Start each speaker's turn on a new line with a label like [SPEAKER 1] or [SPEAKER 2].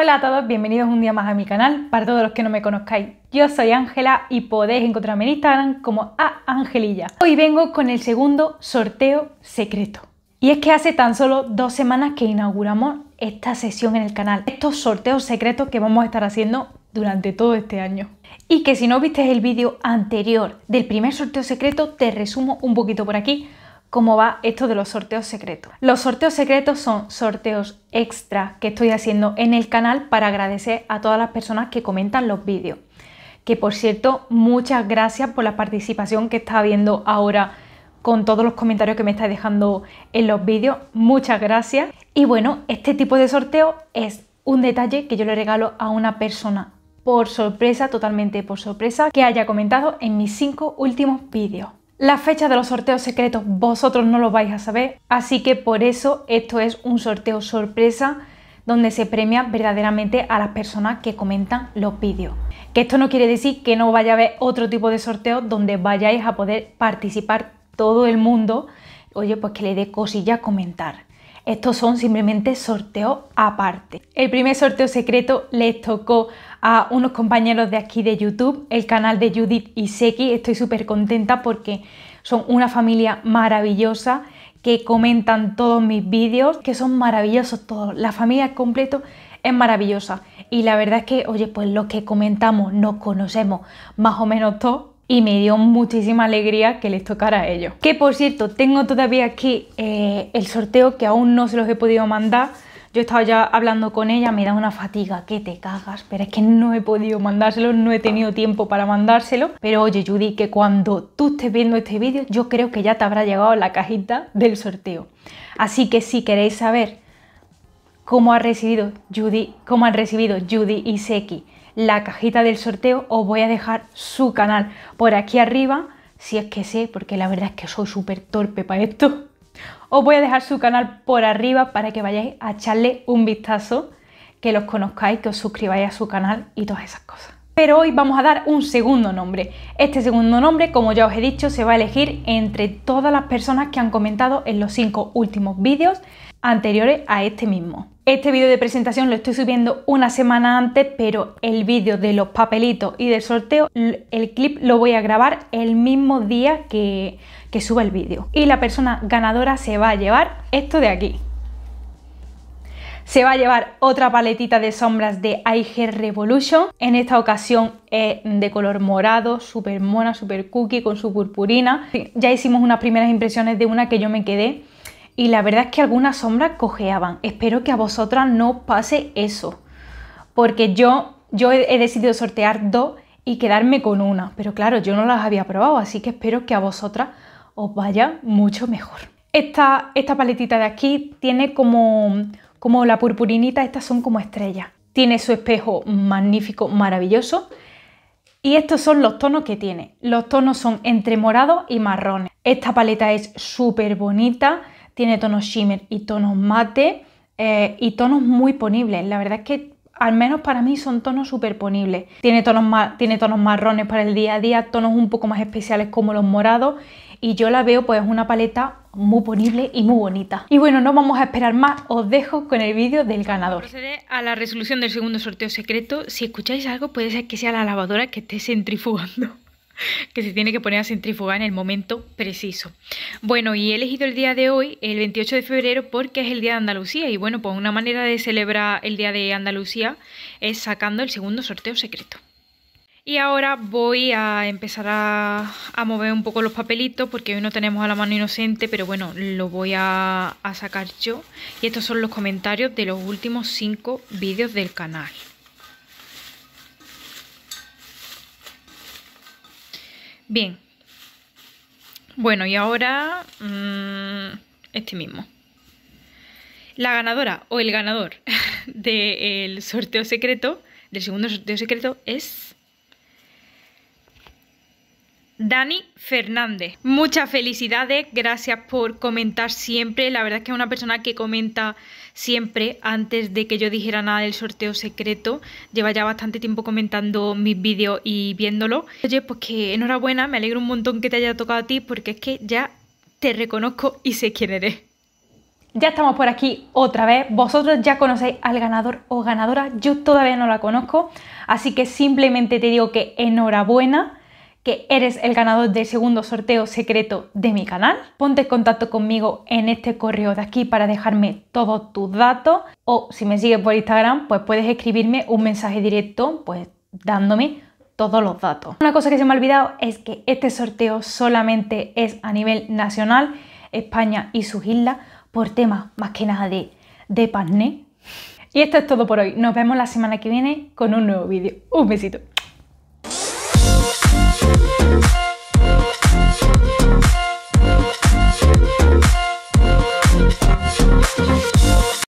[SPEAKER 1] Hola a todos, bienvenidos un día más a mi canal. Para todos los que no me conozcáis, yo soy Ángela y podéis encontrarme en Instagram como a Angelilla. Hoy vengo con el segundo sorteo secreto. Y es que hace tan solo dos semanas que inauguramos esta sesión en el canal, estos sorteos secretos que vamos a estar haciendo durante todo este año. Y que si no viste el vídeo anterior del primer sorteo secreto, te resumo un poquito por aquí cómo va esto de los sorteos secretos. Los sorteos secretos son sorteos extra que estoy haciendo en el canal para agradecer a todas las personas que comentan los vídeos. Que por cierto, muchas gracias por la participación que está habiendo ahora con todos los comentarios que me estáis dejando en los vídeos. Muchas gracias. Y bueno, este tipo de sorteo es un detalle que yo le regalo a una persona por sorpresa, totalmente por sorpresa, que haya comentado en mis cinco últimos vídeos. La fecha de los sorteos secretos vosotros no lo vais a saber, así que por eso esto es un sorteo sorpresa donde se premia verdaderamente a las personas que comentan los vídeos. Que esto no quiere decir que no vaya a haber otro tipo de sorteo donde vayáis a poder participar todo el mundo, oye, pues que le dé cosilla comentar. Estos son simplemente sorteos aparte. El primer sorteo secreto les tocó a unos compañeros de aquí de YouTube, el canal de Judith y Seki. Estoy súper contenta porque son una familia maravillosa que comentan todos mis vídeos, que son maravillosos todos. La familia completo es maravillosa. Y la verdad es que, oye, pues los que comentamos nos conocemos más o menos todos y me dio muchísima alegría que les tocara a ellos. Que por cierto, tengo todavía aquí eh, el sorteo que aún no se los he podido mandar. Yo he estado ya hablando con ella, me da una fatiga que te cagas, pero es que no he podido mandárselo, no he tenido tiempo para mandárselo. Pero oye, Judy, que cuando tú estés viendo este vídeo, yo creo que ya te habrá llegado la cajita del sorteo. Así que si queréis saber cómo ha recibido Judy, cómo han recibido Judy y Seki la cajita del sorteo, os voy a dejar su canal por aquí arriba, si es que sé, porque la verdad es que soy súper torpe para esto. Os voy a dejar su canal por arriba para que vayáis a echarle un vistazo, que los conozcáis, que os suscribáis a su canal y todas esas cosas. Pero hoy vamos a dar un segundo nombre. Este segundo nombre, como ya os he dicho, se va a elegir entre todas las personas que han comentado en los cinco últimos vídeos anteriores a este mismo. Este vídeo de presentación lo estoy subiendo una semana antes, pero el vídeo de los papelitos y del sorteo, el clip lo voy a grabar el mismo día que, suba el vídeo. Y la persona ganadora se va a llevar esto de aquí. Se va a llevar otra paletita de sombras de IG Revolution. En esta ocasión es de color morado, súper mona, súper cookie, con su purpurina. Ya hicimos unas primeras impresiones de una que yo me quedé y la verdad es que algunas sombras cojeaban. Espero que a vosotras no os pase eso, porque yo, yo he, decidido sortear dos y quedarme con una, pero claro, yo no las había probado, así que espero que a vosotras os vaya mucho mejor. Esta, esta paletita de aquí tiene como, como la purpurinita, estas son como estrellas. Tiene su espejo magnífico, maravilloso. Y estos son los tonos que tiene. Los tonos son entre morados y marrones. Esta paleta es súper bonita tiene tonos shimmer y tonos mate eh, y tonos muy ponibles. La verdad es que al menos para mí son tonos súper Tiene tonos, tiene tonos marrones para el día a día, tonos un poco más especiales como los morados y yo la veo pues una paleta muy ponible y muy bonita. Y bueno, no vamos a esperar más, os dejo con el vídeo del ganador. a la resolución del segundo sorteo secreto. Si escucháis algo puede ser que sea la lavadora que esté centrifugando. que se tiene que poner a centrifugar en el momento preciso. Bueno, y he elegido el día de hoy, el 28 de febrero, porque es el Día de Andalucía. Y bueno, pues una manera de celebrar el Día de Andalucía es sacando el segundo sorteo secreto. Y ahora voy a empezar a, mover un poco los papelitos porque hoy no tenemos a la mano inocente, pero bueno, lo voy a, a sacar yo. Y estos son los comentarios de los últimos cinco vídeos del canal. Bien. Bueno, y ahora mm, este mismo. La ganadora o el ganador del sorteo secreto, del segundo sorteo secreto, es Dani Fernández. Muchas felicidades, gracias por comentar siempre. La verdad es que es una persona que comenta siempre antes de que yo dijera nada del sorteo secreto. Lleva ya bastante tiempo comentando mis vídeos y viéndolo. Oye, pues que enhorabuena, me alegro un montón que te haya tocado a ti porque es que ya te reconozco y sé quién eres. Ya estamos por aquí otra vez. Vosotros ya conocéis al ganador o ganadora. Yo todavía no la conozco. Así que simplemente te digo que enhorabuena que eres el ganador del segundo sorteo secreto de mi canal. Ponte en contacto conmigo en este correo de aquí para dejarme todos tus datos o si me sigues por Instagram, pues puedes escribirme un mensaje directo, pues dándome todos los datos. Una cosa que se me ha olvidado es que este sorteo solamente es a nivel nacional, España y sus islas, por temas más que nada de, de Y esto es todo por hoy. Nos vemos la semana que viene con un nuevo vídeo. Un besito. ♪